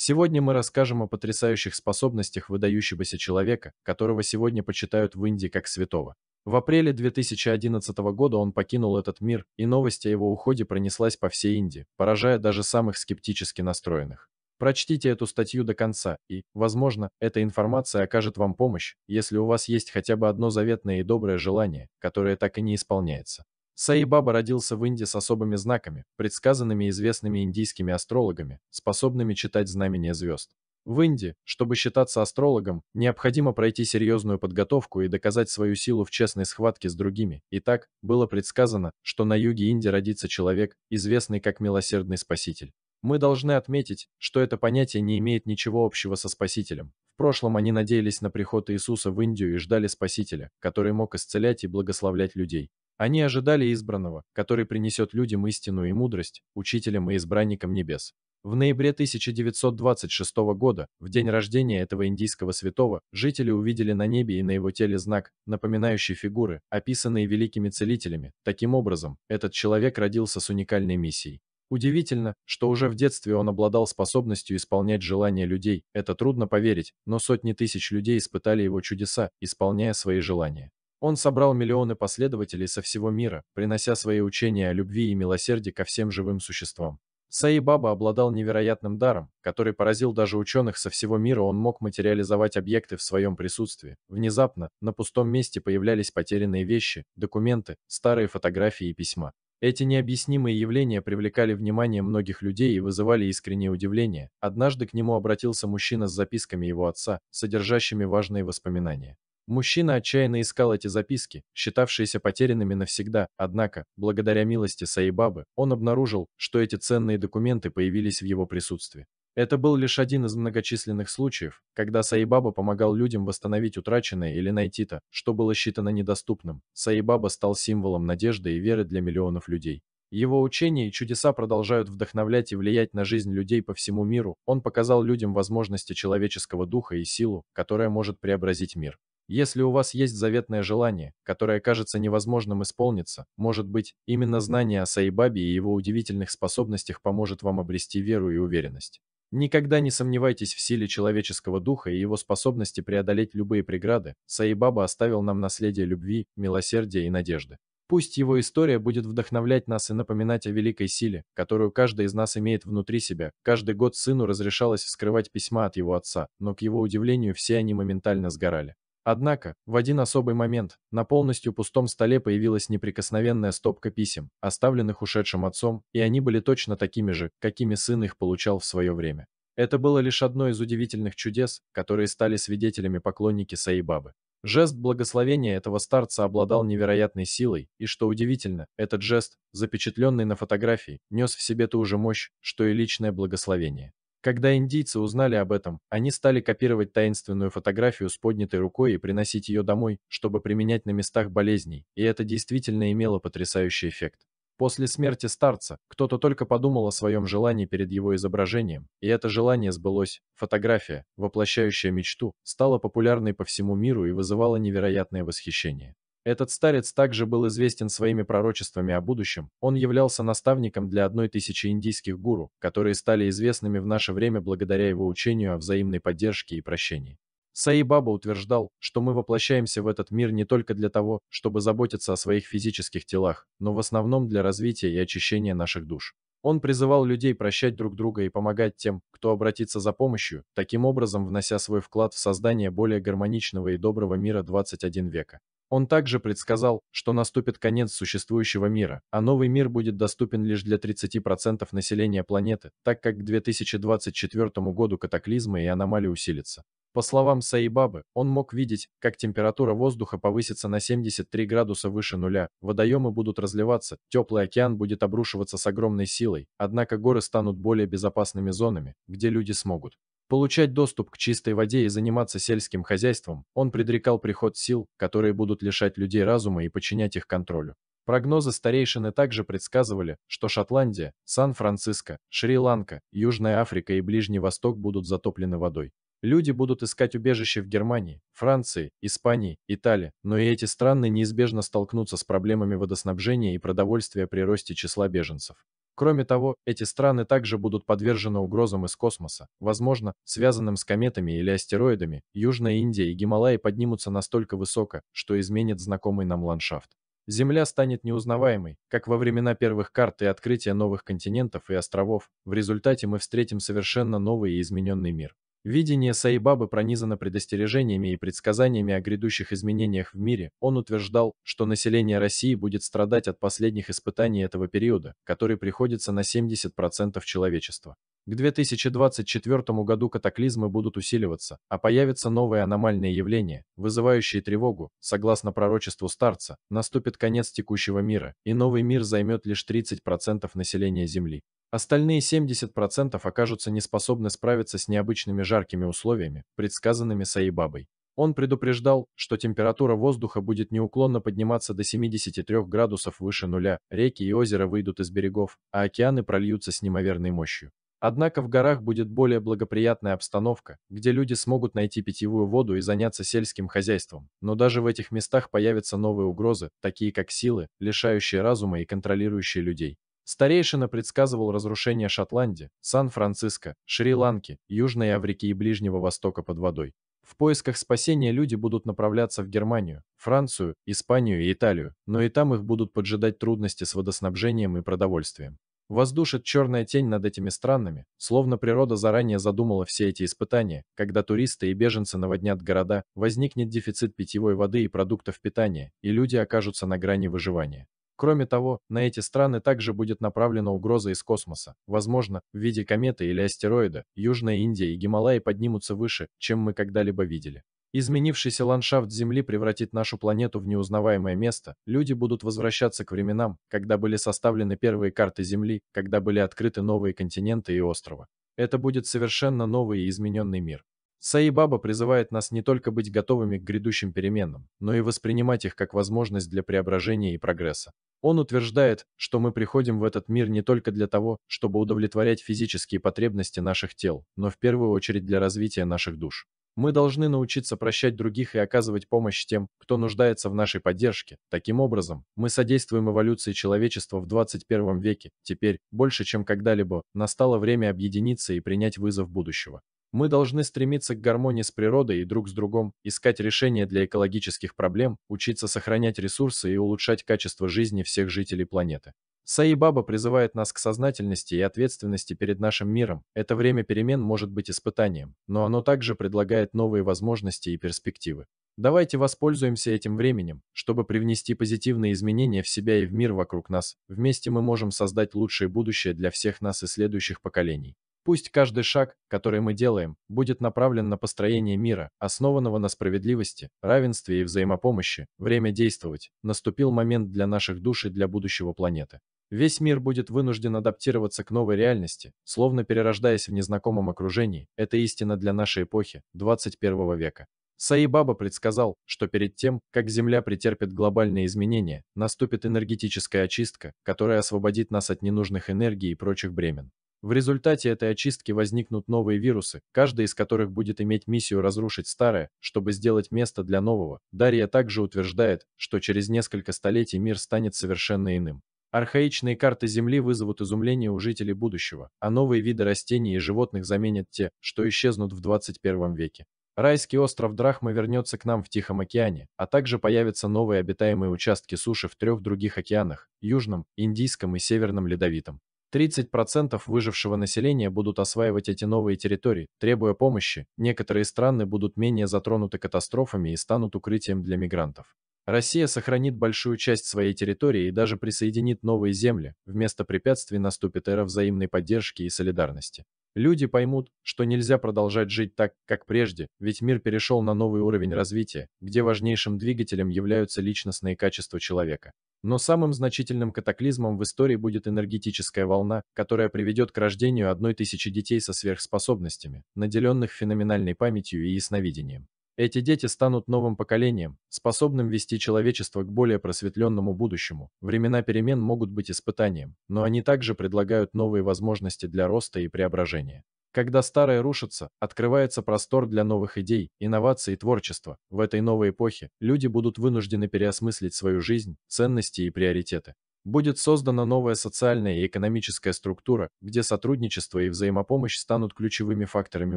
Сегодня мы расскажем о потрясающих способностях выдающегося человека, которого сегодня почитают в Индии как святого. В апреле 2011 года он покинул этот мир, и новость о его уходе пронеслась по всей Индии, поражая даже самых скептически настроенных. Прочтите эту статью до конца, и, возможно, эта информация окажет вам помощь, если у вас есть хотя бы одно заветное и доброе желание, которое так и не исполняется. Саибаба родился в Индии с особыми знаками, предсказанными известными индийскими астрологами, способными читать знамения звезд. В Индии, чтобы считаться астрологом, необходимо пройти серьезную подготовку и доказать свою силу в честной схватке с другими. И так было предсказано, что на юге Индии родится человек, известный как милосердный спаситель. Мы должны отметить, что это понятие не имеет ничего общего со спасителем. В прошлом они надеялись на приход Иисуса в Индию и ждали спасителя, который мог исцелять и благословлять людей. Они ожидали избранного, который принесет людям истину и мудрость, учителям и избранникам небес. В ноябре 1926 года, в день рождения этого индийского святого, жители увидели на небе и на его теле знак, напоминающий фигуры, описанные великими целителями. Таким образом, этот человек родился с уникальной миссией. Удивительно, что уже в детстве он обладал способностью исполнять желания людей, это трудно поверить, но сотни тысяч людей испытали его чудеса, исполняя свои желания. Он собрал миллионы последователей со всего мира, принося свои учения о любви и милосердии ко всем живым существам. Саи Баба обладал невероятным даром, который поразил даже ученых со всего мира, он мог материализовать объекты в своем присутствии. Внезапно на пустом месте появлялись потерянные вещи, документы, старые фотографии и письма. Эти необъяснимые явления привлекали внимание многих людей и вызывали искреннее удивление. Однажды к нему обратился мужчина с записками его отца, содержащими важные воспоминания. Мужчина отчаянно искал эти записки, считавшиеся потерянными навсегда, однако, благодаря милости Саибабы, он обнаружил, что эти ценные документы появились в его присутствии. Это был лишь один из многочисленных случаев, когда Саибаба помогал людям восстановить утраченное или найти то, что было считано недоступным. Саибаба стал символом надежды и веры для миллионов людей. Его учения и чудеса продолжают вдохновлять и влиять на жизнь людей по всему миру. Он показал людям возможности человеческого духа и силу, которая может преобразить мир. Если у вас есть заветное желание, которое кажется невозможным исполниться, может быть, именно знание о Саибабе и его удивительных способностях поможет вам обрести веру и уверенность. Никогда не сомневайтесь в силе человеческого духа и его способности преодолеть любые преграды. Саибаба оставил нам наследие любви, милосердия и надежды. Пусть его история будет вдохновлять нас и напоминать о великой силе, которую каждый из нас имеет внутри себя. Каждый год сыну разрешалось вскрывать письма от его отца, но к его удивлению все они моментально сгорали. Однако, в один особый момент, на полностью пустом столе появилась неприкосновенная стопка писем, оставленных ушедшим отцом, и они были точно такими же, какими сын их получал в свое время. Это было лишь одно из удивительных чудес, которые стали свидетелями поклонники Саибабы. Жест благословения этого старца обладал невероятной силой, и, что удивительно, этот жест, запечатленный на фотографии, нес в себе ту же мощь, что и личное благословение. Когда индийцы узнали об этом, они стали копировать таинственную фотографию с поднятой рукой и приносить ее домой, чтобы применять на местах болезней, и это действительно имело потрясающий эффект. После смерти старца кто-то только подумал о своем желании перед его изображением, и это желание сбылось. Фотография, воплощающая мечту, стала популярной по всему миру и вызывала невероятное восхищение. Этот старец также был известен своими пророчествами о будущем. Он являлся наставником для одной тысячи индийских гуру, которые стали известными в наше время благодаря его учению о взаимной поддержке и прощении. Саибаба утверждал, что мы воплощаемся в этот мир не только для того, чтобы заботиться о своих физических телах, но в основном для развития и очищения наших душ. Он призывал людей прощать друг друга и помогать тем, кто обратится за помощью, таким образом внося свой вклад в создание более гармоничного и доброго мира 21 века. Он также предсказал, что наступит конец существующего мира, а новый мир будет доступен лишь для 30% населения планеты, так как к 2024 году катаклизмы и аномалии усилятся. По словам Саибабы, он мог видеть, как температура воздуха повысится на 73 градуса выше нуля, водоемы будут разливаться, теплый океан будет обрушиваться с огромной силой, однако горы станут более безопасными зонами, где люди смогут Получать доступ к чистой воде и заниматься сельским хозяйством, он предрекал приход сил, которые будут лишать людей разума и подчинять их контролю. Прогнозы старейшины также предсказывали, что Шотландия, Сан-Франциско, Шри-Ланка, Южная Африка и Ближний Восток будут затоплены водой. Люди будут искать убежище в Германии, Франции, Испании, Италии, но и эти страны неизбежно столкнутся с проблемами водоснабжения и продовольствия при росте числа беженцев. Кроме того, эти страны также будут подвержены угрозам из космоса, возможно, связанным с кометами или астероидами. Южная Индия и Гималаи поднимутся настолько высоко, что изменит знакомый нам ландшафт. Земля станет неузнаваемой, как во времена первых карт и открытия новых континентов и островов. В результате мы встретим совершенно новый и измененный мир. Видение Саибабы пронизано предостережениями и предсказаниями о грядущих изменениях в мире. Он утверждал, что население России будет страдать от последних испытаний этого периода, который приходится на 70% человечества. К 2024 году катаклизмы будут усиливаться, а появятся новые аномальные явления, вызывающие тревогу. Согласно пророчеству старца, наступит конец текущего мира, и новый мир займет лишь 30% населения Земли. Остальные 70% окажутся неспособны справиться с необычными жаркими условиями, предсказанными Саибабой. Он предупреждал, что температура воздуха будет неуклонно подниматься до 73 градусов выше нуля, реки и озера выйдут из берегов, а океаны прольются с неимоверной мощью. Однако в горах будет более благоприятная обстановка, где люди смогут найти питьевую воду и заняться сельским хозяйством. Но даже в этих местах появятся новые угрозы, такие как силы, лишающие разума и контролирующие людей. Старейшина предсказывал разрушение Шотландии, Сан-Франциско, Шри-Ланки, Южной Африки и Ближнего Востока под водой. В поисках спасения люди будут направляться в Германию, Францию, Испанию и Италию, но и там их будут поджидать трудности с водоснабжением и продовольствием. Воздушит черная тень над этими странами, словно природа заранее задумала все эти испытания, когда туристы и беженцы наводнят города, возникнет дефицит питьевой воды и продуктов питания, и люди окажутся на грани выживания. Кроме того, на эти страны также будет направлена угроза из космоса. Возможно, в виде кометы или астероида Южная Индия и Гималаи поднимутся выше, чем мы когда-либо видели. Изменившийся ландшафт Земли превратит нашу планету в неузнаваемое место. Люди будут возвращаться к временам, когда были составлены первые карты Земли, когда были открыты новые континенты и острова. Это будет совершенно новый и измененный мир. Саибаба призывает нас не только быть готовыми к грядущим переменам, но и воспринимать их как возможность для преображения и прогресса. Он утверждает, что мы приходим в этот мир не только для того, чтобы удовлетворять физические потребности наших тел, но в первую очередь для развития наших душ. Мы должны научиться прощать других и оказывать помощь тем, кто нуждается в нашей поддержке. Таким образом, мы содействуем эволюции человечества в 21 веке. Теперь, больше чем когда-либо, настало время объединиться и принять вызов будущего. Мы должны стремиться к гармонии с природой и друг с другом, искать решения для экологических проблем, учиться сохранять ресурсы и улучшать качество жизни всех жителей планеты. Саибаба призывает нас к сознательности и ответственности перед нашим миром. Это время перемен может быть испытанием, но оно также предлагает новые возможности и перспективы. Давайте воспользуемся этим временем, чтобы привнести позитивные изменения в себя и в мир вокруг нас. Вместе мы можем создать лучшее будущее для всех нас и следующих поколений. Пусть каждый шаг, который мы делаем, будет направлен на построение мира, основанного на справедливости, равенстве и взаимопомощи. Время действовать. Наступил момент для наших душ и для будущего планеты. Весь мир будет вынужден адаптироваться к новой реальности, словно перерождаясь в незнакомом окружении. Это истина для нашей эпохи, 21 века. Саибаба предсказал, что перед тем, как Земля претерпит глобальные изменения, наступит энергетическая очистка, которая освободит нас от ненужных энергий и прочих бремен. В результате этой очистки возникнут новые вирусы, каждый из которых будет иметь миссию разрушить старое, чтобы сделать место для нового. Дарья также утверждает, что через несколько столетий мир станет совершенно иным. Архаичные карты Земли вызовут изумление у жителей будущего, а новые виды растений и животных заменят те, что исчезнут в 21 веке. Райский остров Драхма вернется к нам в Тихом океане, а также появятся новые обитаемые участки суши в трех других океанах – Южном, Индийском и Северном ледовитом. 30% выжившего населения будут осваивать эти новые территории, требуя помощи, некоторые страны будут менее затронуты катастрофами и станут укрытием для мигрантов. Россия сохранит большую часть своей территории и даже присоединит новые земли, вместо препятствий наступит эра взаимной поддержки и солидарности. Люди поймут, что нельзя продолжать жить так, как прежде, ведь мир перешел на новый уровень развития, где важнейшим двигателем являются личностные качества человека. Но самым значительным катаклизмом в истории будет энергетическая волна, которая приведет к рождению одной тысячи детей со сверхспособностями, наделенных феноменальной памятью и ясновидением. Эти дети станут новым поколением, способным вести человечество к более просветленному будущему. Времена перемен могут быть испытанием, но они также предлагают новые возможности для роста и преображения. Когда старое рушится, открывается простор для новых идей, инноваций и творчества. В этой новой эпохе люди будут вынуждены переосмыслить свою жизнь, ценности и приоритеты. Будет создана новая социальная и экономическая структура, где сотрудничество и взаимопомощь станут ключевыми факторами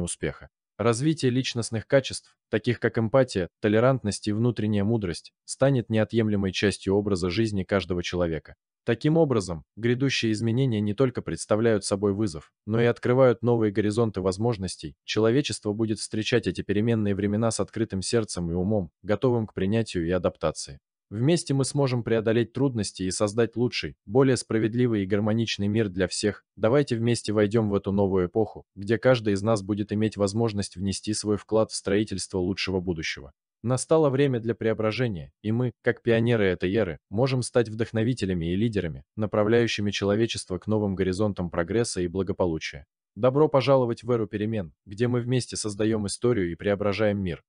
успеха. Развитие личностных качеств, таких как эмпатия, толерантность и внутренняя мудрость, станет неотъемлемой частью образа жизни каждого человека. Таким образом, грядущие изменения не только представляют собой вызов, но и открывают новые горизонты возможностей. Человечество будет встречать эти переменные времена с открытым сердцем и умом, готовым к принятию и адаптации. Вместе мы сможем преодолеть трудности и создать лучший, более справедливый и гармоничный мир для всех. Давайте вместе войдем в эту новую эпоху, где каждый из нас будет иметь возможность внести свой вклад в строительство лучшего будущего. Настало время для преображения, и мы, как пионеры этой эры, можем стать вдохновителями и лидерами, направляющими человечество к новым горизонтам прогресса и благополучия. Добро пожаловать в эру перемен, где мы вместе создаем историю и преображаем мир.